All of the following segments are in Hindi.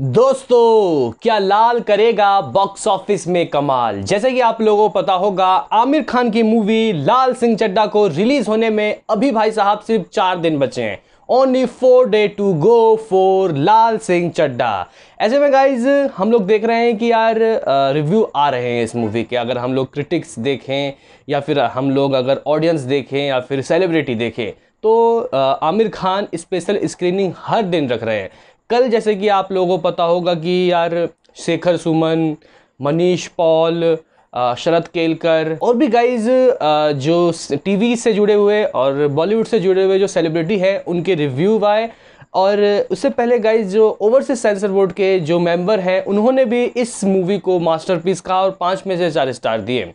दोस्तों क्या लाल करेगा बॉक्स ऑफिस में कमाल जैसे कि आप लोगों को पता होगा आमिर खान की मूवी लाल सिंह चड्डा को रिलीज होने में अभी भाई साहब सिर्फ चार दिन बचे हैं only four day to go for Laal Singh Chaddha ऐसे में गाइज हम लोग देख रहे हैं कि यार रिव्यू आ रहे हैं इस मूवी के अगर हम लोग क्रिटिक्स देखें या फिर हम लोग अगर ऑडियंस देखें या फिर सेलिब्रिटी देखें तो आमिर खान स्पेशल स्क्रीनिंग हर दिन रख रहे हैं कल जैसे कि आप लोगों को पता होगा कि यार शेखर सुमन मनीष पॉल शरद केलकर और भी गाइज जो टीवी से जुड़े हुए और बॉलीवुड से जुड़े हुए जो सेलिब्रिटी है उनके रिव्यू आए और उससे पहले गाइज जो ओवरसीज सेंसर बोर्ड के जो मेंबर हैं उन्होंने भी इस मूवी को मास्टरपीस कहा और पाँच में से चार स्टार दिए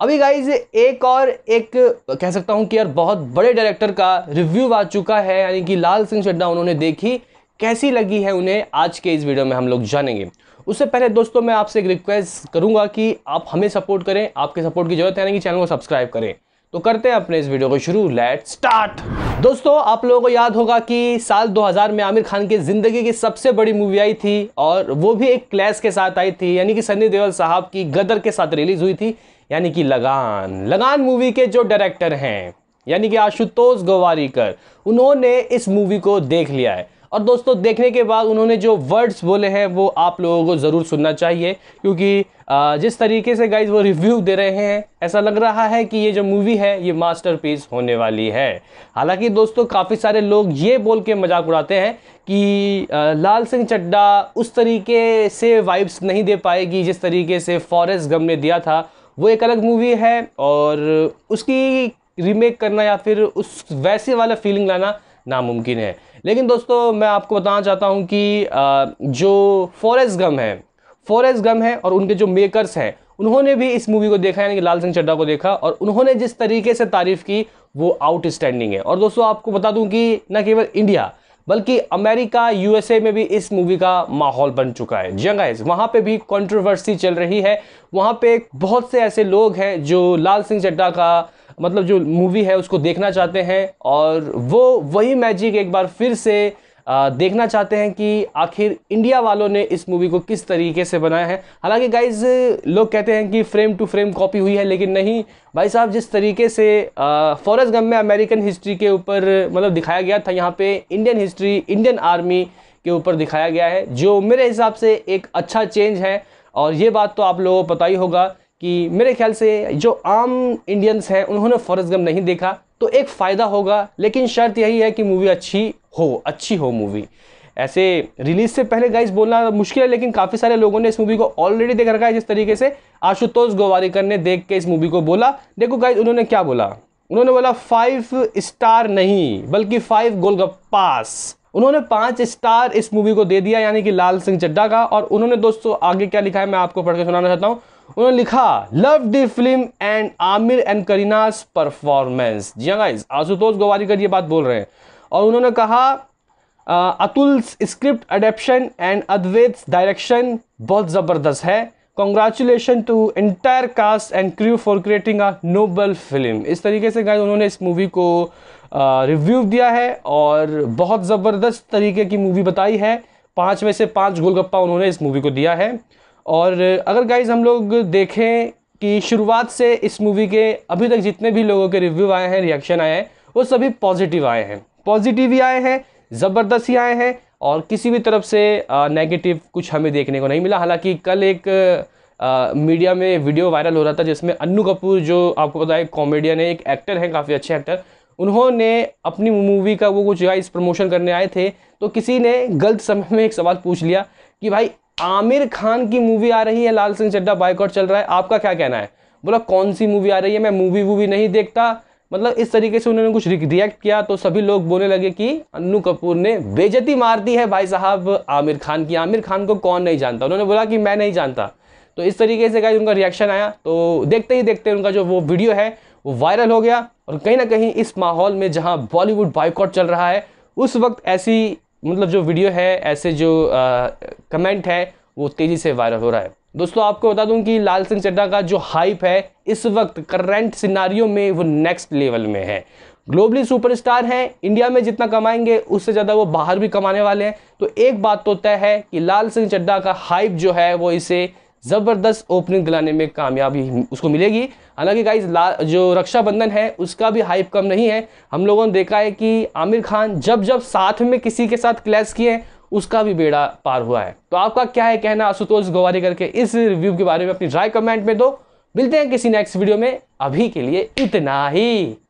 अभी गाइज एक और एक कह सकता हूँ कि यार बहुत बड़े डायरेक्टर का रिव्यू आ चुका है यानी कि लाल सिंह चड्डा उन्होंने देखी कैसी लगी है उन्हें आज के इस वीडियो में हम लोग जानेंगे उससे पहले दोस्तों मैं आपसे एक रिक्वेस्ट करूंगा कि आप हमें सपोर्ट करें आपके सपोर्ट की जरूरत है यानी कि चैनल को सब्सक्राइब करें तो करते हैं अपने इस वीडियो को शुरू लेट स्टार्ट दोस्तों आप लोगों को याद होगा कि साल 2000 में आमिर खान की ज़िंदगी की सबसे बड़ी मूवी आई थी और वो भी एक क्लैश के साथ आई थी यानी कि सनी देओल साहब की गदर के साथ रिलीज़ हुई थी यानी कि लगान लगान मूवी के जो डायरेक्टर हैं यानी कि आशुतोष गोवारीकर उन्होंने इस मूवी को देख लिया है और दोस्तों देखने के बाद उन्होंने जो वर्ड्स बोले हैं वो आप लोगों को ज़रूर सुनना चाहिए क्योंकि जिस तरीके से गाइज वो रिव्यू दे रहे हैं ऐसा लग रहा है कि ये जो मूवी है ये मास्टरपीस होने वाली है हालांकि दोस्तों काफ़ी सारे लोग ये बोल के मजाक उड़ाते हैं कि लाल सिंह चड्डा उस तरीके से वाइब्स नहीं दे पाएगी जिस तरीके से फॉरेस्ट गम ने दिया था वो एक अलग मूवी है और उसकी रीमेक करना या फिर उस वैसे वाला फीलिंग लाना नामुमकिन है लेकिन दोस्तों मैं आपको बताना चाहता हूँ कि जो फॉरेस्ट गम है फॉरेस्ट गम है और उनके जो मेकर्स हैं उन्होंने भी इस मूवी को देखा यानी कि लाल सिंह चड्डा को देखा और उन्होंने जिस तरीके से तारीफ़ की वो आउटस्टैंडिंग है और दोस्तों आपको बता दूं कि न केवल इंडिया बल्कि अमेरिका यूएसए में भी इस मूवी का माहौल बन चुका है जंगाइज हाँ, वहाँ पे भी कंट्रोवर्सी चल रही है वहाँ पे बहुत से ऐसे लोग हैं जो लाल सिंह चड्डा का मतलब जो मूवी है उसको देखना चाहते हैं और वो वही मैजिक एक बार फिर से देखना चाहते हैं कि आखिर इंडिया वालों ने इस मूवी को किस तरीके से बनाया है हालांकि गाइज लोग कहते हैं कि फ्रेम टू फ्रेम कॉपी हुई है लेकिन नहीं भाई साहब जिस तरीके से फॉरेस्ट गम में अमेरिकन हिस्ट्री के ऊपर मतलब दिखाया गया था यहाँ पे इंडियन हिस्ट्री इंडियन आर्मी के ऊपर दिखाया गया है जो मेरे हिसाब से एक अच्छा चेंज है और ये बात तो आप लोगों को पता ही होगा कि मेरे ख्याल से जो आम इंडियंस हैं उन्होंने फॉरेस्ट गम नहीं देखा तो एक फ़ायदा होगा लेकिन शर्त यही है कि मूवी अच्छी हो अच्छी हो मूवी ऐसे रिलीज़ से पहले गाइस बोलना मुश्किल है लेकिन काफ़ी सारे लोगों ने इस मूवी को ऑलरेडी देख रखा है जिस तरीके से आशुतोष गोवारीकर ने देख के इस मूवी को बोला देखो गाइस उन्होंने क्या बोला उन्होंने बोला फाइव स्टार नहीं बल्कि फाइव गोलगप्पास उन्होंने पाँच स्टार इस मूवी को दे दिया यानी कि लाल सिंह चड्डा का और उन्होंने दोस्तों आगे क्या लिखा है मैं आपको पढ़ के सुनाना चाहता हूँ उन्होंने लिखा love the film and Aamir and Kareena's performance जी हाँ आशुतोष गोवारीकर ये बात बोल रहे हैं और उन्होंने कहा Atul script adaptation and Advait direction बहुत ज़बरदस्त है congratulation to entire cast and crew for creating a noble film इस तरीके से गाइज उन्होंने इस मूवी को रिव्यू दिया है और बहुत ज़बरदस्त तरीके की मूवी बताई है पाँच में से पाँच गोलगप्पा उन्होंने इस मूवी को दिया है और अगर गाइज हम लोग देखें कि शुरुआत से इस मूवी के अभी तक जितने भी लोगों के रिव्यू आए हैं रिएक्शन आए हैं वो सभी पॉजिटिव आए हैं पॉजिटिव ही आए हैं ज़बरदस्त ही आए हैं और किसी भी तरफ से नेगेटिव कुछ हमें देखने को नहीं मिला हालांकि कल एक आ, मीडिया में वीडियो वायरल हो रहा था जिसमें अन्नू कपूर जो आपको पता है कॉमेडियन है एक एक्टर हैं काफ़ी अच्छे एक्टर उन्होंने अपनी मूवी का वो कुछ गाइज प्रमोशन करने आए थे तो किसी ने गलत समय में एक सवाल पूछ लिया कि भाई आमिर खान की मूवी आ रही है लाल सिंह चड्डा बाइकआउट चल रहा है आपका क्या कहना है बोला कौन सी मूवी आ रही है मैं मूवी वूवी नहीं देखता मतलब इस तरीके से उन्होंने कुछ रिएक्ट किया तो सभी लोग बोलने लगे कि अन्नू कपूर ने बेजती मार दी है भाई साहब आमिर खान की आमिर खान को कौन नहीं जानता उन्होंने बोला कि मैं नहीं जानता तो इस तरीके से गाइज उनका रिएक्शन आया तो देखते ही देखते उनका जो वो वीडियो है वो वायरल हो गया और कहीं ना कहीं इस माहौल में जहाँ बॉलीवुड बाइकआउट चल रहा है उस वक्त ऐसी मतलब जो वीडियो है ऐसे जो आ, कमेंट है वो तेज़ी से वायरल हो रहा है दोस्तों आपको बता दूं कि लाल सिंह चड्डा का जो हाइप है इस वक्त करंट सिनारियों में वो नेक्स्ट लेवल में है ग्लोबली सुपरस्टार हैं इंडिया में जितना कमाएंगे उससे ज़्यादा वो बाहर भी कमाने वाले हैं तो एक बात तो तय है कि लाल सिंह चड्डा का हाइप जो है वो इसे ज़बरदस्त ओपनिंग दिलाने में कामयाबी उसको मिलेगी हालांकि गाइज जो रक्षाबंधन है उसका भी हाइप कम नहीं है हम लोगों ने देखा है कि आमिर खान जब जब साथ में किसी के साथ क्लैश किए उसका भी बेड़ा पार हुआ है तो आपका क्या है कहना आशुतोष गवारी करके इस रिव्यू के बारे में अपनी राय कमेंट में दो मिलते हैं किसी नेक्स्ट वीडियो में अभी के लिए इतना ही